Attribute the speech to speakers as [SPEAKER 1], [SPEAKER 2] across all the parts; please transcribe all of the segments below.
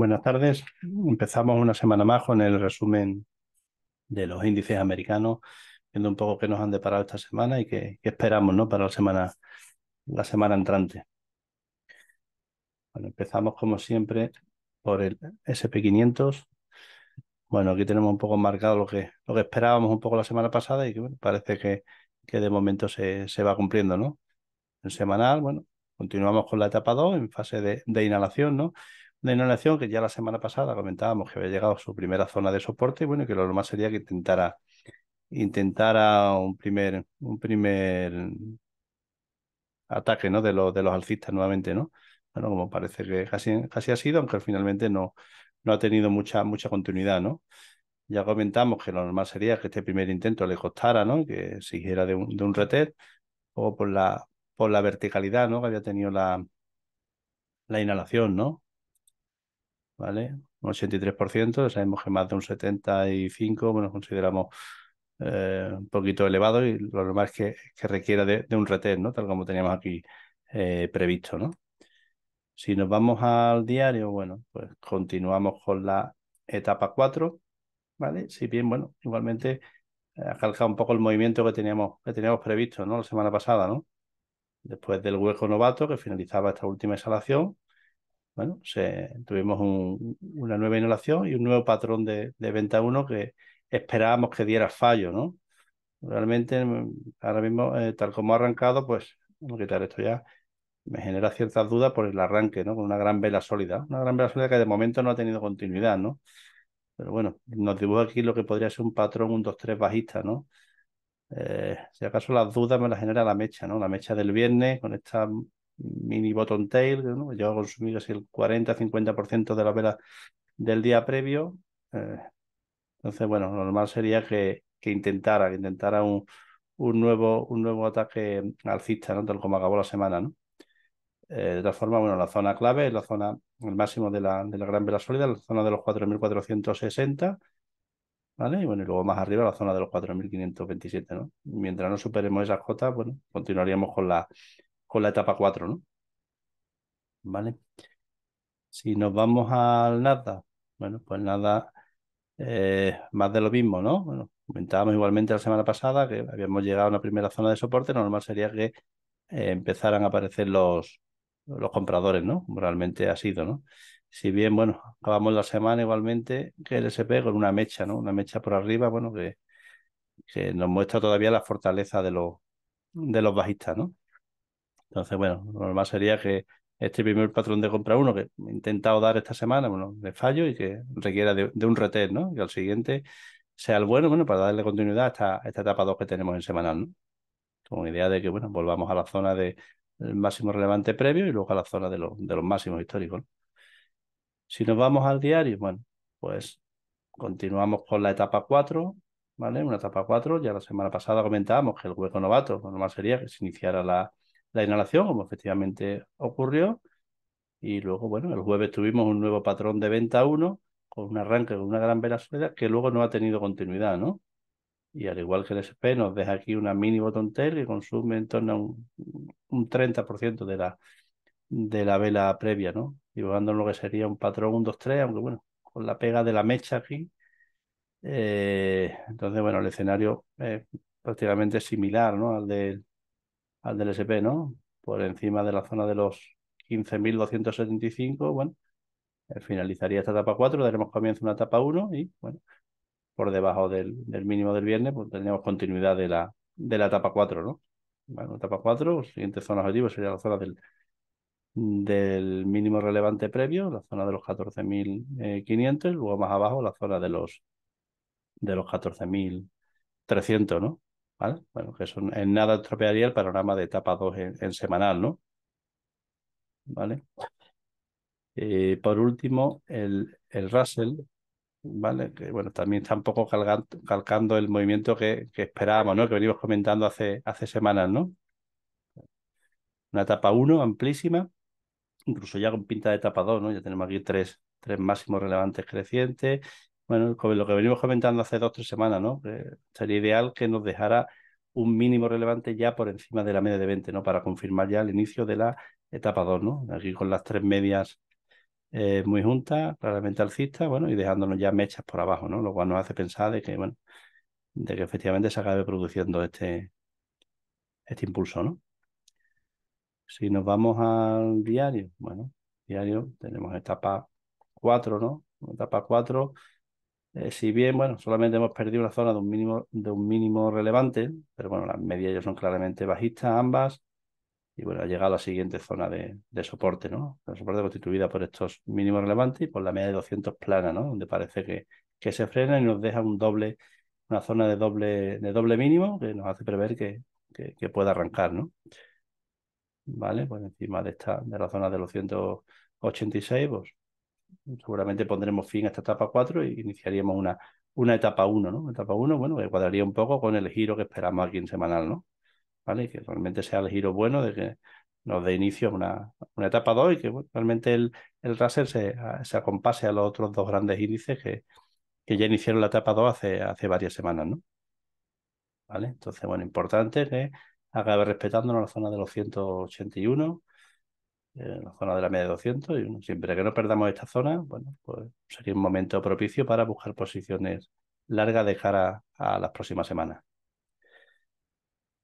[SPEAKER 1] Buenas tardes. Empezamos una semana más con el resumen de los índices americanos, viendo un poco qué nos han deparado esta semana y qué, esperamos ¿no? para la semana, la semana entrante. Bueno, empezamos como siempre por el SP500. Bueno, aquí tenemos un poco marcado lo que, lo que esperábamos un poco la semana pasada y que parece que, que, de momento se, se va cumpliendo, ¿no? El semanal, bueno, continuamos con la etapa 2 en fase de, de inhalación, ¿no? la inhalación que ya la semana pasada comentábamos que había llegado a su primera zona de soporte y bueno, que lo normal sería que intentara intentara un primer un primer ataque, ¿no? De los de los alcistas nuevamente, ¿no? Bueno, como parece que casi, casi ha sido, aunque finalmente no, no ha tenido mucha mucha continuidad, ¿no? Ya comentamos que lo normal sería que este primer intento le costara, ¿no? Que siguiera de un, de un retet o por la por la verticalidad, ¿no? Que había tenido la la inhalación, ¿no? ¿vale? Un 83%, sabemos que más de un 75%, bueno, consideramos eh, un poquito elevado y lo normal es que, que requiera de, un retén, ¿no? Tal como teníamos aquí eh, previsto, ¿no? Si nos vamos al diario, bueno, pues continuamos con la etapa 4, ¿vale? Si bien, bueno, igualmente eh, ha un poco el movimiento que teníamos, que teníamos previsto, ¿no? La semana pasada, ¿no? Después del hueco novato que finalizaba esta última instalación, bueno, se, tuvimos una nueva inhalación y un nuevo patrón de, de venta uno que esperábamos que diera fallo, ¿no? Realmente, mm, ahora mismo, eh, tal como ha arrancado, pues, vamos a quitar esto ya, me genera ciertas dudas por el arranque, ¿no? Con una gran vela sólida, una gran vela sólida que de momento no ha tenido continuidad, ¿no? Pero bueno, nos dibuja aquí lo que podría ser un patrón, un 2-3 bajista, ¿no? Eh, si acaso las dudas me las genera la mecha, ¿no? La mecha del viernes con esta mini bottom tail, ¿no? consumí casi el 40-50% de la vela del día previo. Eh, entonces, bueno, lo normal sería que, que intentara, que intentara un, un, nuevo, un nuevo ataque alcista, ¿no? tal como acabó la semana. ¿no? Eh, de todas formas, bueno, la zona clave es la zona, el máximo de la, de la gran vela sólida, la zona de los 4.460. ¿Vale? Y bueno, luego más arriba la zona de los 4.527, ¿no? Mientras no superemos esas cotas, bueno, continuaríamos con la, con la etapa 4, ¿no? ¿Vale? Si nos vamos al nada, bueno, pues nada, eh, más de lo mismo, ¿no? Bueno, comentábamos igualmente la semana pasada que habíamos llegado a una primera zona de soporte, normal sería que eh, empezaran a aparecer los, los compradores, ¿no? realmente ha sido, ¿no? Si bien, bueno, acabamos la semana igualmente que el SP con una mecha, ¿no? Una mecha por arriba, bueno, que, que nos muestra todavía la fortaleza de, los de los bajistas, ¿no? Entonces, bueno, lo normal sería que este primer patrón de compra uno que he intentado dar esta semana, bueno, de fallo y que requiera de, un retén, ¿no? Y al siguiente sea el bueno, bueno, para darle continuidad a esta, etapa 2 que tenemos en semanal, ¿no? Con idea de que, bueno, volvamos a la zona del máximo relevante previo y luego a la zona de, los de los máximos históricos. Si nos vamos al diario, bueno, pues continuamos con la etapa 4, ¿vale? Una etapa 4, ya la semana pasada comentábamos que el hueco novato, lo normal sería que se iniciara la, la inhalación, como efectivamente ocurrió. Y luego, bueno, el jueves tuvimos un nuevo patrón de venta 1 con un arranque, con una gran vela suelta que luego no ha tenido continuidad, ¿no? Y al igual que el SP nos deja aquí una mini botón tail que consume en torno a un, un 30% de la, de la vela previa, ¿no? Dibujando lo que sería un patrón 1, 2, 3, aunque bueno, con la pega de la mecha aquí. Eh, entonces, bueno, el escenario es prácticamente similar, ¿no? Al del al del SP, ¿no? Por encima de la zona de los 15.275, bueno, eh, finalizaría esta etapa 4, daremos comienzo a una etapa 1 y, bueno, por debajo del, mínimo del viernes, pues tendríamos continuidad de la, de la etapa 4, ¿no? Bueno, etapa 4, siguiente zona objetivo sería la zona del, del mínimo relevante previo, la zona de los 14.500, eh, luego más abajo la zona de los, de los 14.300, ¿no? Bueno, que eso en nada estropearía el panorama de etapa 2 en, semanal, ¿no? ¿Vale? Eh, por último, el, Russell, ¿vale? Que bueno, también está un poco calcando el movimiento que, esperábamos, ¿no? Que venimos comentando hace, hace semanas, ¿no? Una etapa 1 amplísima, incluso ya con pinta de etapa 2, ¿no? Ya tenemos aquí tres, tres máximos relevantes crecientes bueno, lo que venimos comentando hace dos o tres semanas, ¿no? sería ideal que nos dejara un mínimo relevante ya por encima de la media de 20, ¿no? Para confirmar ya el inicio de la etapa 2, ¿no? Aquí con las tres medias eh, muy juntas, claramente alcista, bueno, y dejándonos ya mechas por abajo, ¿no? Lo cual nos hace pensar de que, bueno, de que efectivamente se acabe produciendo este, este impulso, ¿no? Si nos vamos al diario, bueno, diario tenemos etapa 4, ¿no? Etapa 4 eh, si bien, bueno, solamente hemos perdido una zona de un mínimo, de un mínimo relevante, pero bueno, las medias ya son claramente bajistas ambas. Y bueno, ha llegado a la siguiente zona de, soporte, ¿no? La soporte constituida por estos mínimos relevantes y por la media de 200 plana, ¿no? Donde parece que, que se frena y nos deja un doble, una zona de doble, de doble mínimo que nos hace prever que, que, pueda arrancar, ¿no? Vale, pues encima de esta, de la zona de los 186, pues seguramente pondremos fin a esta etapa 4 e iniciaríamos una, una etapa 1, ¿no? Etapa 1, bueno, que cuadraría un poco con el giro que esperamos aquí en semanal, ¿no? ¿Vale? que realmente sea el giro bueno de que nos dé inicio a una, etapa 2 y que realmente el, el se, acompase a los otros dos grandes índices que, que ya iniciaron la etapa 2 hace, hace varias semanas, ¿no? ¿Vale? Entonces, bueno, importante que acabe respetándonos la zona de los 181, eh, en la zona de la media de 200 y siempre que no perdamos esta zona, bueno, pues sería un momento propicio para buscar posiciones largas de cara a, las próximas semanas.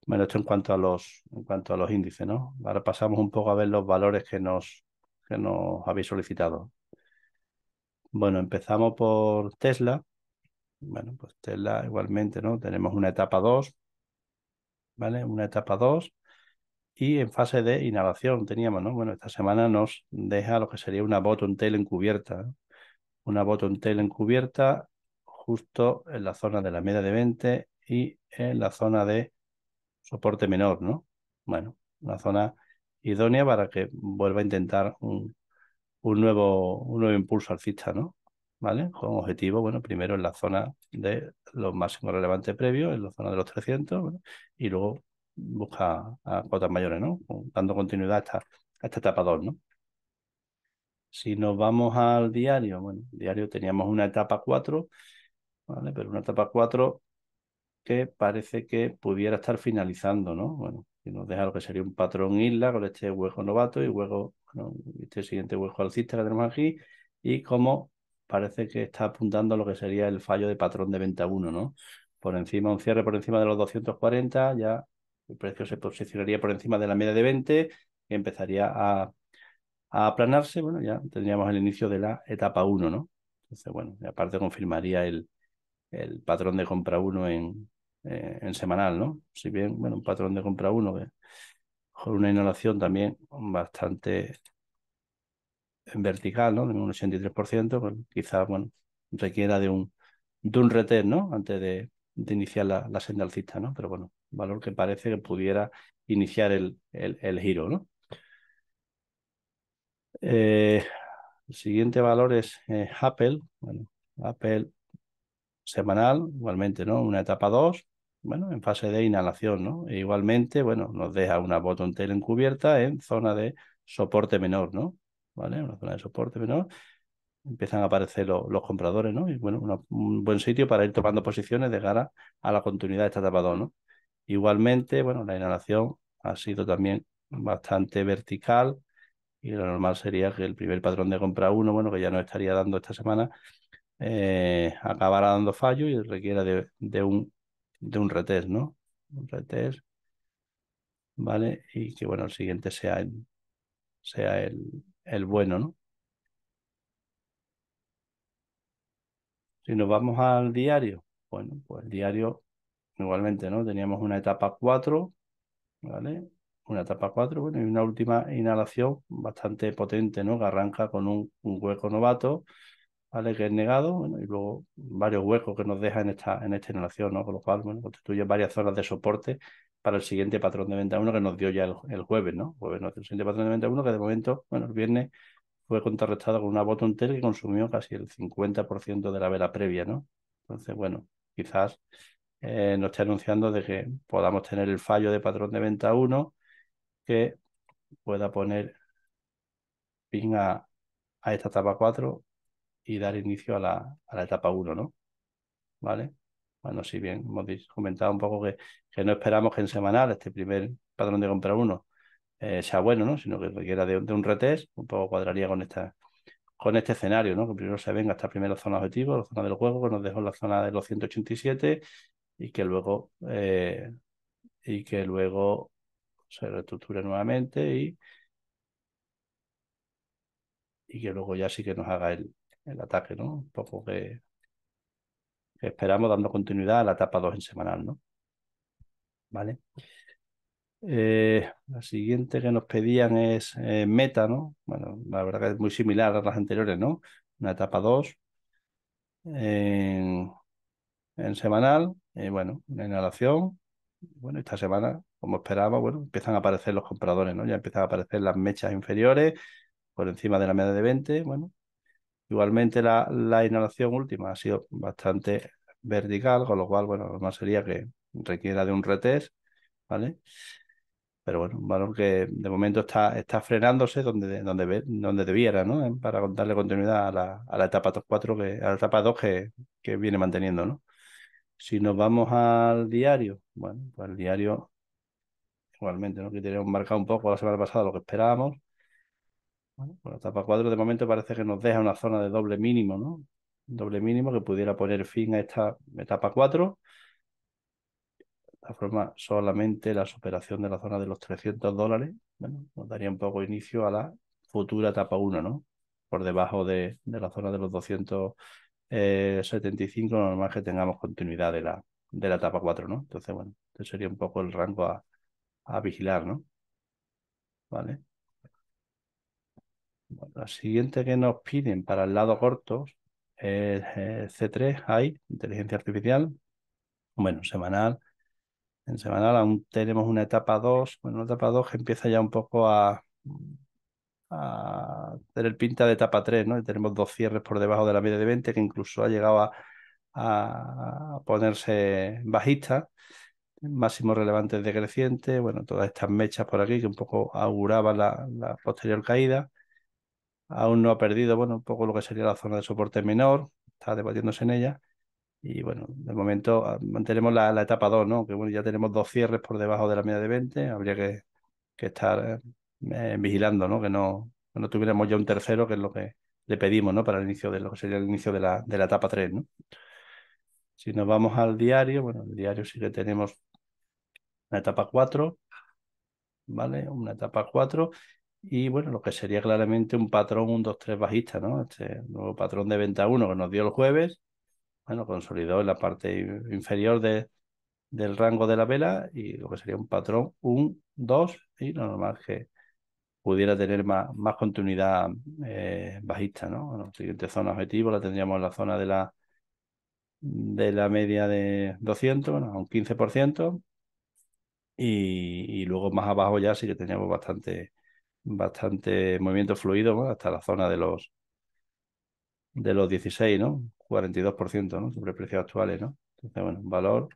[SPEAKER 1] Bueno, esto en cuanto a los en cuanto a los índices, ¿no? Ahora pasamos un poco a ver los valores que nos que nos habéis solicitado. Bueno, empezamos por Tesla. Bueno, pues Tesla igualmente, ¿no? Tenemos una etapa 2, ¿vale? Una etapa 2 y en fase de inhalación teníamos, ¿no? Bueno, esta semana nos deja lo que sería una bottom tail encubierta, una bottom tail encubierta justo en la zona de la media de 20 y en la zona de soporte menor, ¿no? Bueno, una zona idónea para que vuelva a intentar un, nuevo, un nuevo impulso alcista, ¿no? ¿Vale? Con objetivo, bueno, primero en la zona de los máximos relevantes previos, en la zona de los 300, y luego busca a cuotas mayores, ¿no? Dando continuidad a esta, etapa este 2, ¿no? Si nos vamos al diario, bueno, el diario teníamos una etapa 4, ¿vale? Pero una etapa 4 que parece que pudiera estar finalizando, ¿no? Bueno, que nos deja lo que sería un patrón isla con este hueco novato y luego este siguiente hueco alcista que tenemos aquí y como parece que está apuntando lo que sería el fallo de patrón de venta 1, ¿no? Por encima, un cierre por encima de los 240 ya el precio se posicionaría por encima de la media de 20 y empezaría a, aplanarse, bueno, ya tendríamos el inicio de la etapa 1, ¿no? Entonces, bueno, aparte confirmaría el, el patrón de compra 1 eh, en, semanal, ¿no? Si bien, bueno, un patrón de compra 1 con una inhalación también bastante en vertical, ¿no? De un 83%, pues quizás, bueno, requiera de un, de un retén, ¿no? Antes de, iniciar la, la senda alcista, ¿no? Pero bueno, valor que parece que pudiera iniciar el, el, giro. ¿no? Eh, el siguiente valor es eh, Apple. Bueno, Apple semanal, igualmente, ¿no? Una etapa 2, bueno, en fase de inhalación, ¿no? E igualmente, bueno, nos deja una bottom tail encubierta en zona de soporte menor, ¿no? ¿Vale? Una zona de soporte menor. Empiezan a aparecer los compradores, ¿no? Y bueno, un buen sitio para ir tomando posiciones de cara a la continuidad de esta etapa 2, ¿no? Igualmente, bueno, la inhalación ha sido también bastante vertical y lo normal sería que el primer patrón de compra uno bueno, que ya no estaría dando esta semana, eh, acabara dando fallo y requiera de, un, de un retest, ¿no? Un retest, ¿vale? Y que, bueno, el siguiente sea sea el bueno, ¿no? Si nos vamos al diario, bueno, pues el diario igualmente, ¿no? Teníamos una etapa 4, ¿vale? Una etapa 4, bueno, y una última inhalación bastante potente, ¿no? Que arranca con un, hueco novato, ¿vale? Que es negado, bueno, y luego varios huecos que nos deja en esta, en esta inhalación, ¿no? Con lo cual, bueno, constituye varias zonas de soporte para el siguiente patrón de venta uno que nos dio ya el, jueves, ¿no? el siguiente patrón de venta uno que de momento, bueno, el viernes fue contrarrestado con una botón que consumió casi el 50% de la vela previa, ¿no? Entonces, bueno, quizás eh, nos está anunciando de que podamos tener el fallo de patrón de venta 1 que pueda poner fin a, esta etapa 4 y dar inicio a la, etapa 1, ¿no? ¿Vale? Bueno, si bien hemos comentado un poco que, que no esperamos que en semanal este primer patrón de compra 1 eh, sea bueno, ¿no? Sino que requiera de, de, un retest, un poco cuadraría con esta con este escenario, ¿no? Que primero se venga esta primera zona objetivo, la zona del juego, que nos dejó la zona de los 187 y que luego, eh, y que luego se reestructure nuevamente y, y que luego ya sí que nos haga el, ataque, ¿no? Un poco que, esperamos dando continuidad a la etapa 2 en semanal, ¿no? Vale. Eh, la siguiente que nos pedían es eh, meta, ¿no? Bueno, la verdad que es muy similar a las anteriores, ¿no? Una etapa 2. En en semanal, y bueno, una inhalación. Bueno, esta semana, como esperaba, bueno, empiezan a aparecer los compradores, ¿no? Ya empiezan a aparecer las mechas inferiores por encima de la media de 20, bueno. Igualmente la, la inhalación última ha sido bastante vertical, con lo cual, bueno, lo más sería que requiera de un retest, ¿vale? Pero bueno, un valor que de momento está, está frenándose donde, donde, donde debiera, ¿no? Para darle continuidad a la, etapa 2, 4 que, a la etapa 2 que viene manteniendo, ¿no? Si nos vamos al diario, bueno, pues el diario igualmente, ¿no? que teníamos marcado un poco la semana pasada lo que esperábamos. Bueno, pues la etapa 4 de momento parece que nos deja una zona de doble mínimo, ¿no? Doble mínimo que pudiera poner fin a esta etapa 4. De forma, solamente la superación de la zona de los 300 dólares bueno, nos daría un poco inicio a la futura etapa 1, ¿no? Por debajo de, la zona de los 200 75, eh, normal que tengamos continuidad de la, de la etapa 4, ¿no? Entonces, bueno, este sería un poco el rango a, a vigilar, ¿no? Vale. Bueno, la siguiente que nos piden para el lado corto es C3, hay inteligencia artificial, bueno, semanal. En semanal aún tenemos una etapa 2, bueno, una etapa 2 que empieza ya un poco a a tener pinta de etapa 3, ¿no? Y tenemos dos cierres por debajo de la media de 20 que incluso ha llegado a, ponerse bajista, máximo relevante decreciente, bueno, todas estas mechas por aquí que un poco auguraban la, posterior caída. Aún no ha perdido, bueno, un poco lo que sería la zona de soporte menor, está debatiéndose en ella. Y bueno, de momento ah, mantenemos la, etapa 2, ¿no? Que bueno, ya tenemos dos cierres por debajo de la media de 20, habría que, que estar eh, eh, vigilando, ¿no? Que no, no tuviéramos ya un tercero, que es lo que le pedimos, ¿no? Para el inicio de lo que sería el inicio de la, de la etapa 3, ¿no? Si nos vamos al diario, bueno, el diario sí que tenemos una etapa 4, ¿vale? Una etapa 4 y bueno, lo que sería claramente un patrón 1 2-3 bajista, ¿no? Este nuevo patrón de venta 1 que nos dio el jueves, bueno, consolidó en la parte inferior de, del rango de la vela y lo que sería un patrón 1, 2 y lo normal que pudiera tener más, continuidad eh, bajista, ¿no? La siguiente zona objetivo la tendríamos en la zona de la, de la media de 200, bueno, a un 15%, y, luego más abajo ya sí que teníamos bastante, bastante movimiento fluido, hasta la zona de los, de los 16, ¿no? 42%, ¿no? Sobre precios actuales, ¿no? Entonces, bueno, un valor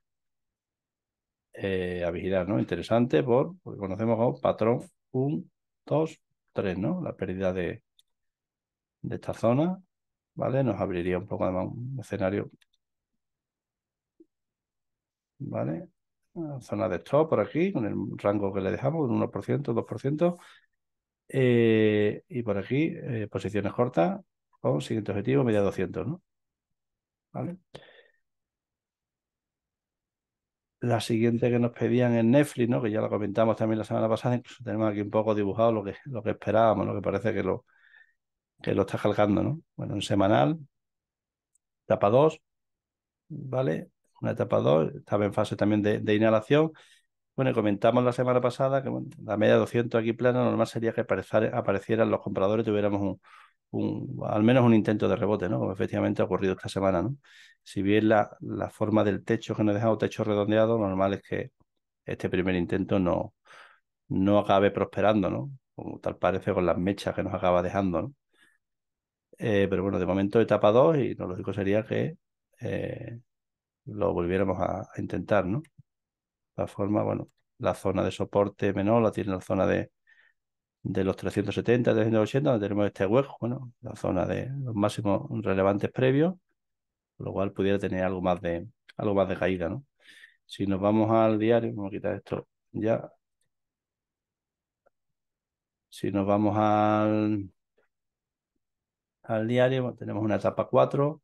[SPEAKER 1] eh, a vigilar, ¿no? Interesante por, porque conocemos un patrón, un 2, 3, ¿no? La pérdida de, de esta zona, ¿vale? Nos abriría un poco además un escenario, ¿vale? Zona de stop por aquí, con el rango que le dejamos, un 1%, 2%. Eh, y por aquí, eh, posiciones cortas con siguiente objetivo, media 200, ¿no? ¿Vale? la siguiente que nos pedían en Netflix, ¿no? que ya lo comentamos también la semana pasada, incluso tenemos aquí un poco dibujado lo que, lo que esperábamos, lo que parece que lo, que lo está cargando. ¿no? Bueno, en semanal, etapa 2, ¿vale? Una etapa 2, estaba en fase también de, inhalación. Bueno, comentamos la semana pasada que la media 200 aquí plana normal sería que aparecieran los compradores, tuviéramos un, un, al menos un intento de rebote, ¿no? Como efectivamente ha ocurrido esta semana, ¿no? Si bien la, la forma del techo que nos ha dejado, techo redondeado, lo normal es que este primer intento no, no acabe prosperando, ¿no? Como tal parece con las mechas que nos acaba dejando, ¿no? Eh, pero bueno, de momento etapa 2 y lo lógico sería que eh, lo volviéramos a, a, intentar, ¿no? La forma, bueno, la zona de soporte menor la tiene la zona de, de los 370, 380, donde tenemos este hueco, bueno, la zona de los máximos relevantes previos, lo cual pudiera tener algo más de, algo más de caída, ¿no? Si nos vamos al diario, vamos a quitar esto ya. Si nos vamos al, al diario, tenemos una etapa 4,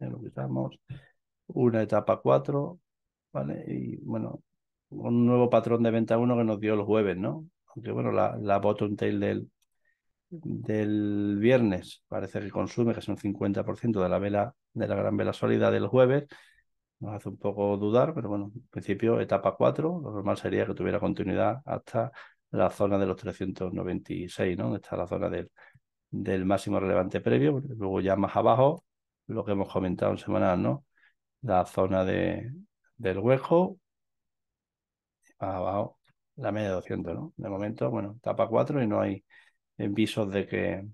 [SPEAKER 1] lo quitamos, una etapa 4, ¿vale? Y bueno, un nuevo patrón de venta 1 que nos dio los jueves, ¿no? aunque bueno, la, bottom tail del, viernes parece que consume que es un 50% de la vela, de la gran vela sólida del jueves. Nos hace un poco dudar, pero bueno, en principio etapa 4, lo normal sería que tuviera continuidad hasta la zona de los 396, ¿no? Está la zona del, máximo relevante previo, luego ya más abajo, lo que hemos comentado en semanal, ¿no? La zona del hueco, más abajo, la media de 200, ¿no? De momento, bueno, etapa 4 y no hay visos de que,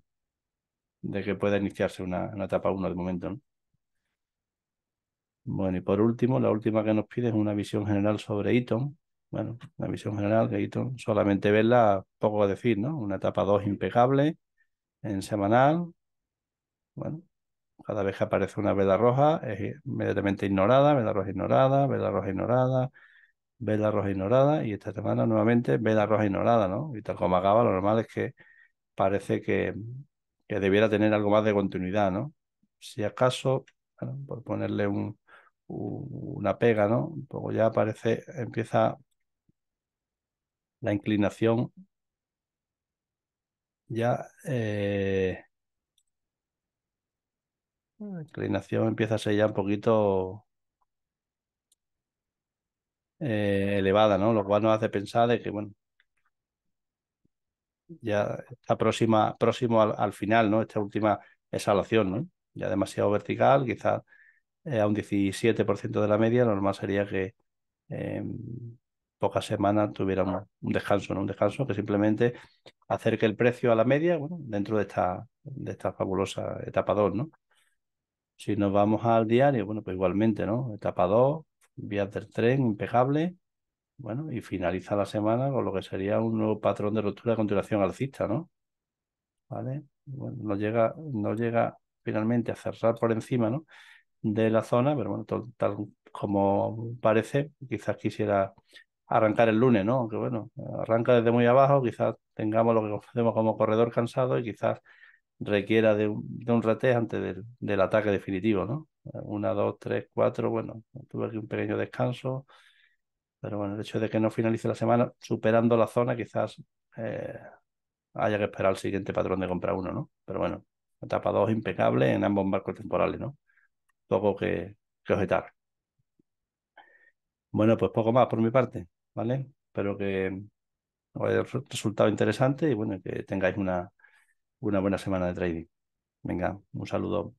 [SPEAKER 1] de que pueda iniciarse una, etapa 1 de momento, ¿no? Bueno, y por último, la última que nos pide es una visión general sobre iton Bueno, una visión general de iton solamente verla, poco a decir, ¿no? Una etapa 2 impecable, en semanal. Bueno, cada vez que aparece una vela roja es inmediatamente ignorada, vela roja ignorada, vela roja ignorada, la roja ignorada y esta semana nuevamente la roja ignorada, ¿no? Y tal como acaba, lo normal es que parece que, debiera tener algo más de continuidad, ¿no? Si acaso, bueno, por ponerle un, una pega, ¿no? ya parece, empieza la inclinación ya... Eh, la inclinación empieza a ser ya un poquito eh, elevada, ¿no? Lo cual nos hace pensar de que, bueno, ya está próxima, próximo al, final, ¿no? Esta última exhalación, ¿no? Ya demasiado vertical, quizás eh, a un 17% de la media, lo normal sería que em, pocas semanas tuviéramos un descanso, ¿no? Un descanso que simplemente acerque el precio a la media, bueno, dentro de esta, de esta fabulosa etapa 2, ¿no? Si nos vamos al diario, bueno, pues igualmente, ¿no? Etapa 2, Vía del tren, impecable. Bueno, y finaliza la semana con lo que sería un nuevo patrón de ruptura de continuación alcista, ¿no? ¿Vale? Bueno, no llega, llega finalmente a cerrar por encima, ¿no? De la zona, pero bueno, tal, como parece, quizás quisiera arrancar el lunes, ¿no? Que bueno, arranca desde muy abajo, quizás tengamos lo que conocemos como corredor cansado y quizás requiera de un, de un antes del ataque definitivo, ¿no? Una, dos, tres, cuatro. Bueno, tuve aquí un pequeño descanso. Pero bueno, el hecho de que no finalice la semana superando la zona, quizás eh, haya que esperar al siguiente patrón de compra uno, ¿no? Pero bueno, etapa 2 impecable en ambos marcos temporales, ¿no? Poco que, objetar. Bueno, pues poco más por mi parte, ¿vale? Espero que os haya resultado interesante y bueno, que tengáis una, una buena semana de trading. Venga, un saludo.